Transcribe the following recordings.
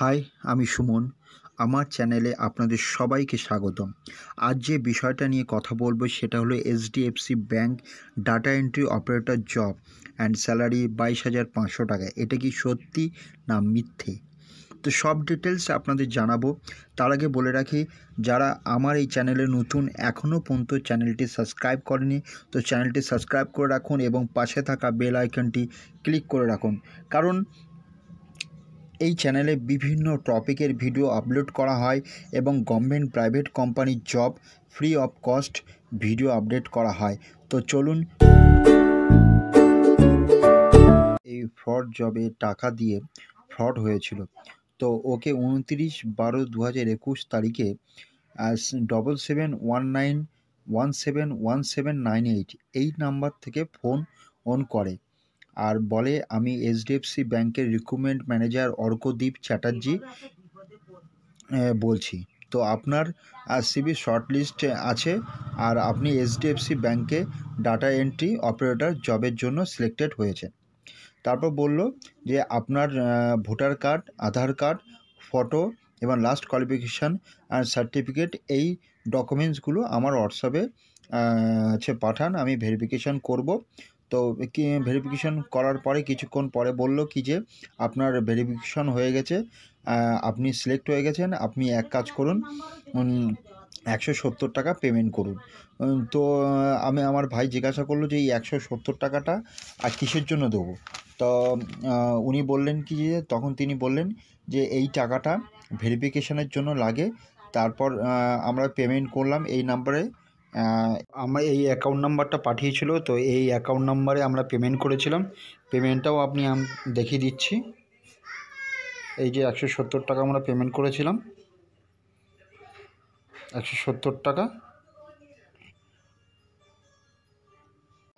high আমি সুমন আমার চ্যানেলে আপনাদের সবাইকে স্বাগতম আজ যে বিষয়টা নিয়ে কথা বলবো সেটা হলো HDFC bank data entry operator job and salary বাইশ হাজার পাঁচশো টাকা এটা কি সত্যি না মিথ্যে তো সব ডিটেলস আপনাদের জানাবো তার আগে বলে রাখি যারা আমার এই চ্যানেলে নতুন এখনও পর্যন্ত চ্যানেলটি সাবস্ক্রাইব করেনি তো চ্যানেলটি সাবস্ক্রাইব করে রাখুন এবং পাশে থাকা বেল আইকনটি ক্লিক করে রাখুন কারণ এই চ্যানেলে বিভিন্ন টপিকের ভিডিও আপলোড করা হয় এবং গভর্নমেন্ট প্রাইভেট কোম্পানির job free of cost video update করা হয় তো চলুন এই ফ্রড জবে টাকা দিয়ে ফ্রড হয়েছিল তো ওকে উনত্রিশ বারো দু হাজার একুশ তারিখে double seven one nine one seven one seven nine eight এই নাম্বার থেকে ফোন অন করে আর বলে আমি এইচডিএফসি ব্যাংকের রিক্রুটমেন্ট ম্যানেজার অর্কদীপ চ্যাটার্জি বলছি তো আপনার সিবি শর্ট লিস্ট আছে আর আপনি এইচডিএফসি ব্যাংকে ডাটা এন্ট্রি অপারেটর জবের জন্য সিলেক্টেড হয়েছে তারপর বলল যে আপনার voter card Aadhaar card photo এবং লাস্ট কোয়ালিফিকেশান আর সার্টিফিকেট এই ডকুমেন্টসগুলো আমার হোয়াটসঅ্যাপে হচ্ছে পাঠান আমি ভেরিফিকেশান করব তো ভেরিফিকেশন করার পরে কিছুক্ষণ পরে বলল কি যে আপনার ভেরিফিকেশন হয়ে গেছে আপনি সিলেক্ট হয়ে গেছেন আপনি এক কাজ করুন একশো সত্তর টাকা পেমেন্ট করুন তো আমি আমার ভাই জিজ্ঞাসা করলো যে এই একশো সত্তর টাকাটা আর কিসের জন্য দেবো তো উনি বললেন কি যে তখন তিনি বললেন যে এই টাকাটা ভেরিফিকেশানের জন্য লাগে তারপর আমরা পেমেন্ট করলাম এই নাম্বারে আমার এই অ্যাকাউন্ট নাম্বারটা পাঠিয়েছিল তো এই অ্যাকাউন্ট নাম্বারে আমরা পেমেন্ট করেছিলাম পেমেন্টটাও আপনি দেখিয়ে দিচ্ছি এই যে একশো সত্তর টাকা আমরা পেমেন্ট করেছিলাম একশো সত্তর টাকা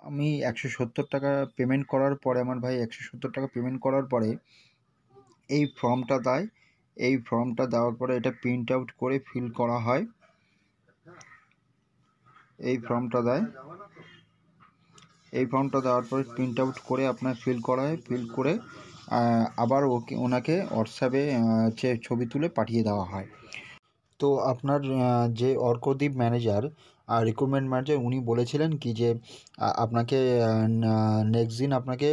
আমি একশো সত্তর টাকা পেমেন্ট করার পরে আমার ভাই একশো সত্তর টাকা পেমেন্ট করার পরে এই ফর্মটা দেয় এই ফর্মটা দেওয়ার পরে এটা প্রিন্ট আউট করে ফিল করা হয় এই ফর্মটা দেয় এই ফর্মটা দেওয়ার পরে প্রিন্ট আউট করে আপনার ফিল করা হয় ফিল করে আবার ওকে ওনাকে হোয়াটসঅ্যাপে হচ্ছে ছবি তুলে পাঠিয়ে দেওয়া হয় তো আপনার যে অর্কদ্বীপ ম্যানেজার আর রিক্রুটমেন্ট ম্যানেজার উনি বলেছিলেন কি যে আপনাকে নেক্সট দিন আপনাকে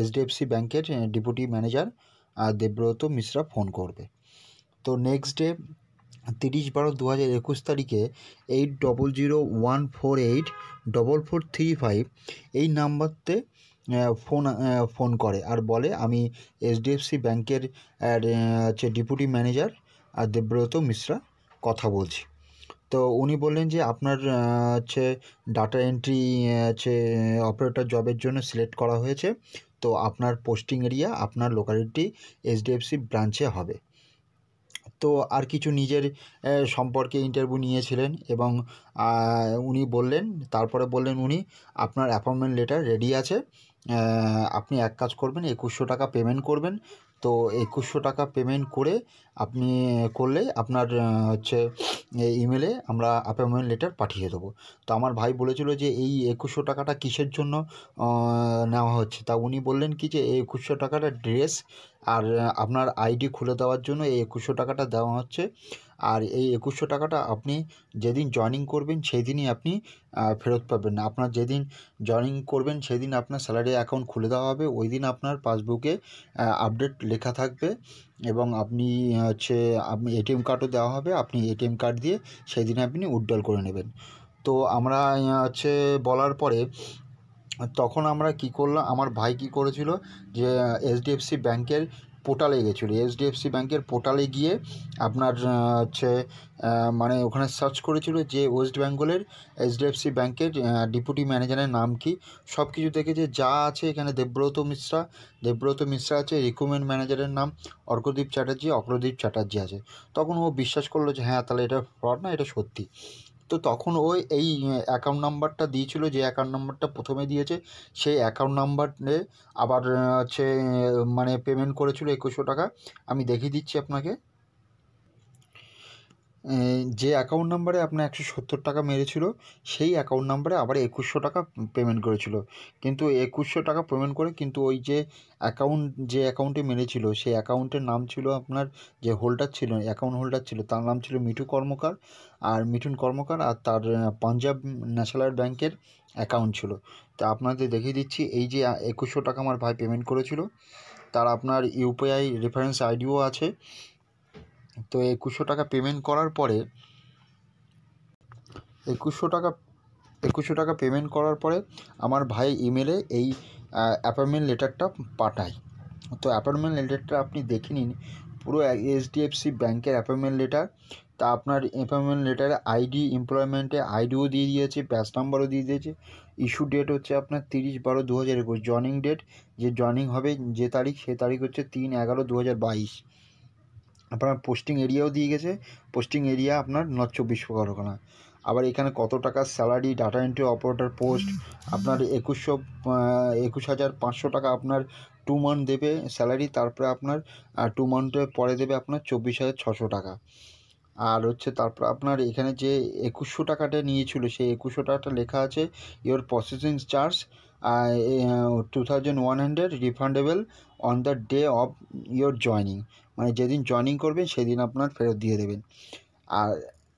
এইচডিএফসি ব্যাংকের deputy manager Debabrata Mishra phone করবে তো নেক্সট ডে তিরিশ বারো দু হাজার একুশ তারিখে eight double zero one four eight double four three five এই নাম্বারতে ফোন ফোন করে আর বলে আমি এইচডিএফসি ব্যাংকের হচ্ছে ডেপুটি ম্যানেজার আর দেবব্রত মিশ্রা কথা বলছি তো উনি বললেন যে আপনার হচ্ছে ডাটা এন্ট্রি হচ্ছে অপারেটর জবের জন্য সিলেক্ট করা হয়েছে তো আপনার পোস্টিং এরিয়া আপনার লোকালিটি এইচডিএফসি ব্রাঞ্চে হবে তো আর কিছু নিজের সম্পর্কে ইন্টারভিউ নিয়েছিলেন এবং উনি বললেন তারপরে বললেন উনি আপনার অ্যাপয়েন্টমেন্ট লেটার রেডি আছে আপনি এক কাজ করবেন একুশশো টাকা পেমেন্ট করবেন তো একুশশো টাকা পেমেন্ট করে আপনি করলে আপনার হচ্ছে ইমেলে আমরা অ্যাপয়েন্টমেন্ট লেটার পাঠিয়ে দেবো তো আমার ভাই বলেছিল যে এই একুশশো টাকাটা কিসের জন্য নেওয়া হচ্ছে তা উনি বললেন কি যে এই একুশশো টাকাটা ড্রেস আর আপনার আইডি খুলে দেওয়ার জন্য এই একুশশো টাকাটা দেওয়া হচ্ছে আর এই একুশশো টাকাটা আপনি যেদিন জয়নিং করবেন সেই দিনই আপনি ফেরত পাবেন না আপনার যেদিন জয়নিং করবেন সেদিন আপনার স্যালারি অ্যাকাউন্ট খুলে দেওয়া হবে ওই দিন আপনার পাসবুকে আপডেট লেখা থাকবে এবং আপনি হচ্ছে আপনি এটিএম কার্ডও দেওয়া হবে আপনি এটিএম কার্ড দিয়ে সেই দিন আপনি উড্ডল করে নেবেন তো আমরা হচ্ছে বলার পরে তখন আমরা কি করলাম আমার ভাই কি করেছিল যে এইচডিএফসি ব্যাংকের পোর্টালে গেছিলো এইচডিএফসি ব্যাংকের পোর্টালে গিয়ে আপনার হচ্ছে মানে ওখানে সার্চ করেছিল যে ওয়েস্ট বেঙ্গলের এইচডিএফসি ব্যাংকের ডিপুটি ম্যানেজারের নাম কি সব কিছু যে যা আছে এখানে দেবব্রত মিশ্রা দেবব্রত মিশ্রা আছে রিক্রুটমেন্ট ম্যানেজারের নাম অর্কদীপ চ্যাটার্জি অপ্রদীপ চ্যাটার্জি আছে তখন ও বিশ্বাস করলো যে হ্যাঁ তাহলে এটা ফ্রড না এটা সত্যি তো তখন ওই এই অ্যাকাউন্ট নাম্বারটা দিয়েছিলো যে অ্যাকাউন্ট নাম্বারটা প্রথমে দিয়েছে সেই অ্যাকাউন্ট নাম্বারে আবার হচ্ছে মানে পেমেন্ট করেছিলো একুশশো টাকা আমি দেখিয়ে দিচ্ছি আপনাকে যে অ্যাকাউন্ট নাম্বারে আপনার একশো সত্তর টাকা মেরেছিল সেই অ্যাকাউন্ট নাম্বারে আবার একুশশো টাকা পেমেন্ট করেছিল কিন্তু একুশশো টাকা পেমেন্ট করে কিন্তু ওই যে অ্যাকাউন্ট যে অ্যাকাউন্টে মেরেছিল সেই অ্যাকাউন্টের নাম ছিল আপনার যে হোল্ডার ছিল অ্যাকাউন্ট হোল্ডার ছিল তার নাম ছিল মিঠু কর্মকার আর মিঠুন কর্মকার আর তার পাঞ্জাব ন্যাশনাল ব্যাংকের অ্যাকাউন্ট ছিল তা আপনাদের দেখিয়ে দিচ্ছি এই যে একুশশো টাকা আমার ভাই পেমেন্ট করেছিল তার আপনার ইউপিআই রেফারেন্স আইডিও আছে তো একুশশো টাকা পেমেন্ট করার পরে একুশশো টাকা একুশশো টাকা পেমেন্ট করার পরে আমার ভাই ইমেলে এই অ্যাপয়েন্টমেন্ট লেটারটা পাঠায় তো অ্যাপয়েন্টমেন্ট লেটারটা আপনি দেখে নিন পুরো এইচডিএফসি ব্যাংকের অ্যাপয়েন্টমেন্ট লেটার তা আপনার অ্যাপয়েন্টমেন্ট লেটারে আইডি এমপ্লয়মেন্টে আইডিও দিয়ে দিয়েছে ব্যাস নাম্বারও দিয়ে দিয়েছে ইস্যু ডেট হচ্ছে আপনার তিরিশ বারো দু হাজার একুশ জয়নিং ডেট যে জয়নিং হবে যে তারিখ সে তারিখ হচ্ছে তিন এগারো দু হাজার বাইশ আপনার পোস্টিং এরিয়াও দিয়ে গেছে পোস্টিং এরিয়া আপনার নর্থ চব্বিশ পরগনা আবার এখানে কত টাকা salary data entry operator post আপনার একুশশো একুশ হাজার পাঁচশো টাকা আপনার টু মান্থ দেবে স্যালারি তারপরে আপনার টু মান্থের পরে দেবে আপনার চব্বিশ হাজার ছশো টাকা আর হচ্ছে তারপর আপনার এখানে যে একুশশো টাকাটা নিয়েছিল সেই একুশশো টাকাটা লেখা আছে your processing charge two thousand one hundred refundable on the day of your joining মানে যেদিন জয়নিং করবেন সেদিন আপনার ফেরত দিয়ে দেবেন আর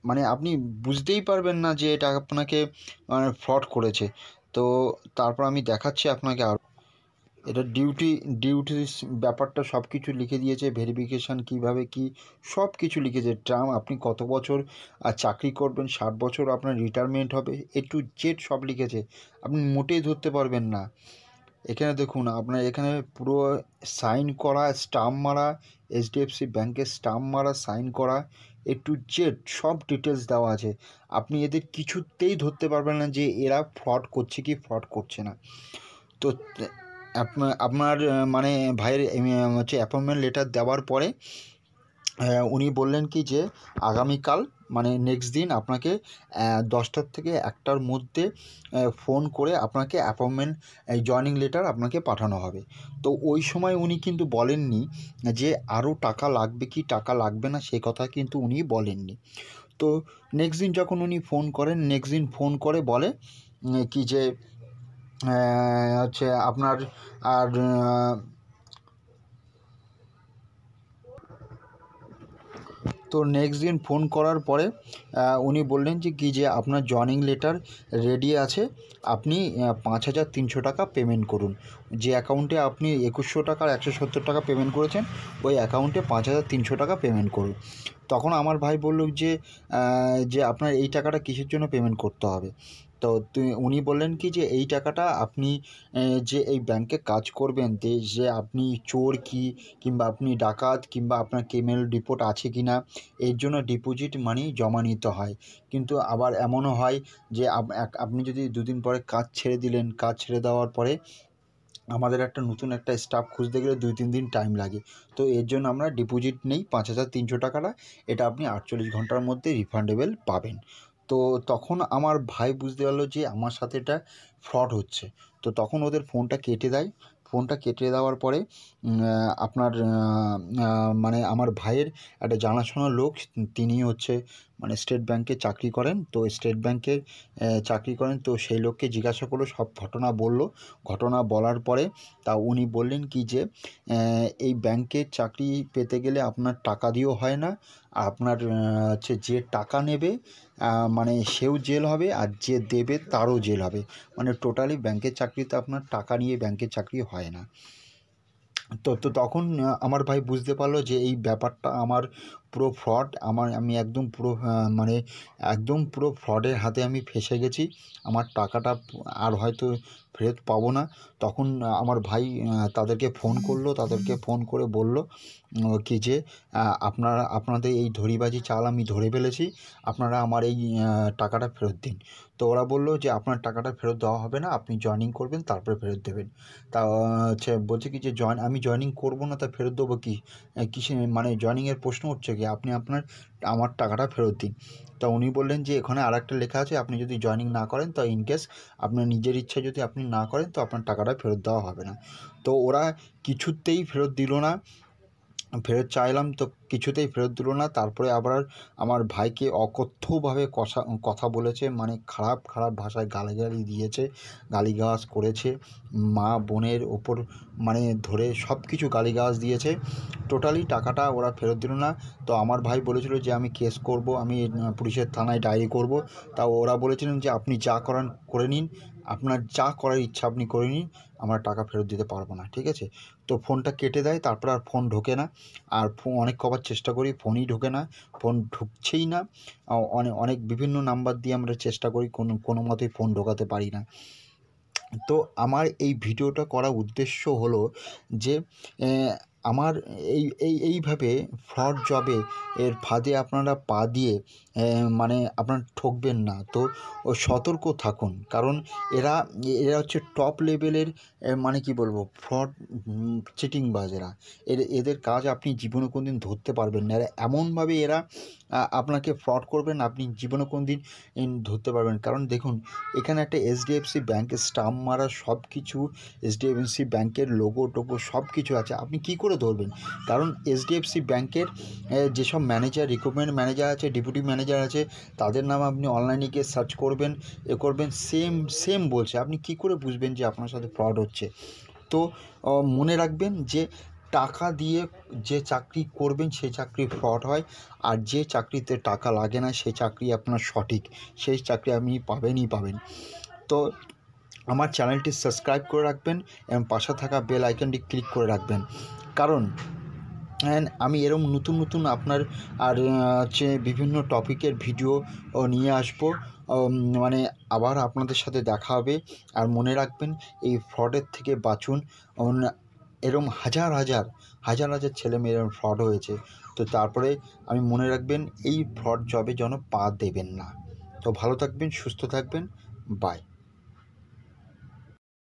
মানে আপনি বুঝতেই পারবেন না যে এটা আপনাকে মানে ফ্রড করেছে তো তারপর আমি দেখাচ্ছি আপনাকে আর এটা ডিউটি ডিউটির ব্যাপারটা সব কিছু লিখে দিয়েছে ভেরিফিকেশান কীভাবে কি সব কিছু লিখেছে ট্রাম আপনি কত বছর আর চাকরি করবেন ষাট বছর আপনার রিটায়ারমেন্ট হবে এ টু জেড সব লিখেছে আপনি মোটেই ধরতে পারবেন না এখানে দেখুন আপনার এখানে পুরো সাইন করা স্টাম্প মারা এইচডিএফসি ব্যাংকের স্টাম্প মারা সাইন করা এ টু জেড সব ডিটেলস দেওয়া আছে আপনি এদের কিছুতেই ধরতে পারবেন না যে এরা ফ্রড করছে কি ফ্রড করছে না তো আপনার মানে ভাইয়ের হচ্ছে অ্যাপয়েন্টমেন্ট লেটার দেওয়ার পরে উনি বললেন কি যে আগামীকাল মানে নেক্সট দিন আপনাকে দশটার থেকে একটার মধ্যে ফোন করে আপনাকে অ্যাপয়েন্টমেন্ট জয়নিং লেটার আপনাকে পাঠানো হবে তো ওই সময় উনি কিন্তু বলেননি যে আরও টাকা লাগবে কি টাকা লাগবে না সে কথা কিন্তু উনি বলেননি তো নেক্সট দিন যখন উনি ফোন করেন নেক্সট দিন ফোন করে বলে কি যে হচ্ছে আপনার আর তো নেক্সট দিন ফোন করার পরে উনি বললেন যে কি যে আপনার জয়নিং লেটার রেডি আছে আপনি পাঁচ হাজার তিনশো টাকা পেমেন্ট করুন যে অ্যাকাউন্টে আপনি একুশশো টাকার একশো সত্তর টাকা পেমেন্ট করেছেন ওই অ্যাকাউন্টে পাঁচ হাজার তিনশো টাকা পেমেন্ট করুন তখন আমার ভাই বলল যে যে আপনার এই টাকাটা কিসের জন্য পেমেন্ট করতে হবে তো উনি বললেন কি যে এই টাকাটা আপনি যে এই ব্যাংকে কাজ করবেন যে আপনি চোর কি কিংবা আপনি ডাকাত কিংবা আপনার কেমেল রিপোর্ট আছে কি না এর জন্য ডিপোজিট মানি জমা নিতে হয় কিন্তু আবার এমনও হয় যে আপনি যদি দুদিন পরে কাজ ছেড়ে দিলেন কাজ ছেড়ে দেওয়ার পরে আমাদের একটা নতুন একটা স্টাফ খুঁজতে গেলে দুই তিন দিন টাইম লাগে তো এর জন্য আমরা ডিপোজিট নেই পাঁচ হাজার তিনশো টাকাটা এটা আপনি আটচল্লিশ ঘন্টার মধ্যে রিফান্ডেবল পাবেন তো তখন আমার ভাই বুঝতে পারলো যে আমার সাথে এটা ফ্রড হচ্ছে তো তখন ওদের ফোনটা কেটে দেয় ফোনটা কেটে দেওয়ার পরে আপনার মানে আমার ভাইয়ের একটা জানাশোনা লোক তিনি হচ্ছে মানে স্টেট ব্যাংকে চাকরি করেন তো স্টেট ব্যাংকে চাকরি করেন তো সেই লোককে জিজ্ঞাসা করলো সব ঘটনা বলল ঘটনা বলার পরে তা উনি বললেন কি যে এই ব্যাংকে চাকরি পেতে গেলে আপনার টাকা দিয়েও হয় না আপনার হচ্ছে যে টাকা নেবে মানে সেও জেল হবে আর যে দেবে তারও জেল হবে মানে টোটালি ব্যাংকের চাকরিতে আপনার টাকা নিয়ে ব্যাংকের চাকরি হয় না তো তো তখন আমার ভাই বুঝতে পারলো যে এই ব্যাপারটা আমার পুরো ফ্রড আমার আমি একদম পুরো মানে একদম পুরো ফ্রডের হাতে আমি ফেসে গেছি আমার টাকাটা আর হয়তো ফেরত পাবো না তখন আমার ভাই তাদেরকে ফোন করলো তাদেরকে ফোন করে বলল কি যে আপনারা আপনাদের এই ধরিবাজি চাল আমি ধরে ফেলেছি আপনারা আমার এই টাকাটা ফেরত দিন তো ওরা বলল যে আপনার টাকাটা ফেরত দেওয়া হবে না আপনি জয়নিং করবেন তারপরে ফেরত দেবেন তা হচ্ছে বলছে কি যে জয়েন আমি জয়নিং করবো না তা ফেরত দেবো কি কিসে মানে জয়নিংয়ের প্রশ্ন উঠছে কি আপনি আপনার আমার টাকাটা ফেরত দি তো উনি বললেন যে এখানে আরেকটা লেখা আছে আপনি যদি জয়েনিং না করেন তো ইন কেস আপনি নিজের ইচ্ছা যদি আপনি না করেন তো আপনার টাকাটা ফেরত দেওয়া হবে না তো ওরা কিছুতেই ফেরত দিলো না ফেরত চাইলাম তো কিছুতেই ফেরত দিল না তারপরে আবার আমার ভাইকে অকথ্যভাবে কথা কথা বলেছে মানে খারাপ খারাপ ভাষায় গালিগালি দিয়েছে গালিগাজ করেছে মা বোনের ওপর মানে ধরে সব কিছু গালিগাজ দিয়েছে টোটালি টাকাটা ওরা ফেরত দিল না তো আমার ভাই বলেছিল যে আমি কেস করব আমি পুলিশের থানায় ডায়েরি করব তা ওরা বলেছিলেন যে আপনি যা করান করে নিন আপনার যা করার ইচ্ছা আপনি করে নিন আমরা টাকা ফেরত দিতে পারবো না ঠিক আছে তো ফোনটা কেটে দেয় তারপর আর ফোন ঢোকে না আর অনেক কবার চেষ্টা করি ফোনই ঢোকে না ফোন ঢুকছেই না অনেক অনেক বিভিন্ন নাম্বার দিয়ে আমরা চেষ্টা করি কোনো কোনো মতেই ফোন ঢোকাতে পারি না তো আমার এই ভিডিওটা করার উদ্দেশ্য হলো যে আমার এই এই এইভাবে ফ্রড জবে এর ফাঁদে আপনারা পা দিয়ে মানে আপনার ঠকবেন না তো সতর্ক থাকুন কারণ এরা এরা হচ্ছে টপ লেভেলের মানে কি বলবো ফ্রড চিটিংবাজ এরা এর এদের কাজ আপনি জীবনে কোনো দিন ধরতে পারবেন না এরা এমনভাবে এরা আপনাকে ফ্রড করবেন আপনি জীবনে কোনো দিন ধরতে পারবেন কারণ দেখুন এখানে একটা এইচডিএফসি ব্যাংকের স্টাম্প মারা সব কিছু এইচডিএফসি ব্যাংকের লোগো টোগো সব কিছু আছে আপনি কি করে ধরবেন কারণ এইচডিএফসি ব্যাংকের যেসব ম্যানেজার রিক্রুটমেন্ট ম্যানেজার আছে ডেপুটি ম্যানেজার ম্যানেজার আছে তাদের নাম আপনি অনলাইনে গিয়ে সার্চ করবেন এ করবেন সেম সেম বলছে আপনি কি করে বুঝবেন যে আপনার সাথে ফ্রড হচ্ছে তো মনে রাখবেন যে টাকা দিয়ে যে চাকরি করবেন সেই চাকরি ফ্রড হয় আর যে চাকরিতে টাকা লাগে না সেই চাকরি আপনার সঠিক সেই চাকরি আপনি পাবেনই পাবেন তো আমার চ্যানেলটি সাবস্ক্রাইব করে রাখবেন এবং পাশে থাকা বেল আইকনটি ক্লিক করে রাখবেন কারণ অ্যান্ড আমি এরম নতুন নতুন আপনার আর হচ্ছে বিভিন্ন টপিকের ভিডিও নিয়ে আসবো মানে আবার আপনাদের সাথে দেখা হবে আর মনে রাখবেন এই ফ্রডের থেকে বাঁচুন এরম হাজার হাজার হাজার হাজার ছেলে মেয়ের ফ্রড হয়েছে তো তারপরে আমি মনে রাখবেন এই ফ্রড জবে যেন পা দেবেন না তো ভালো থাকবেন সুস্থ থাকবেন বাই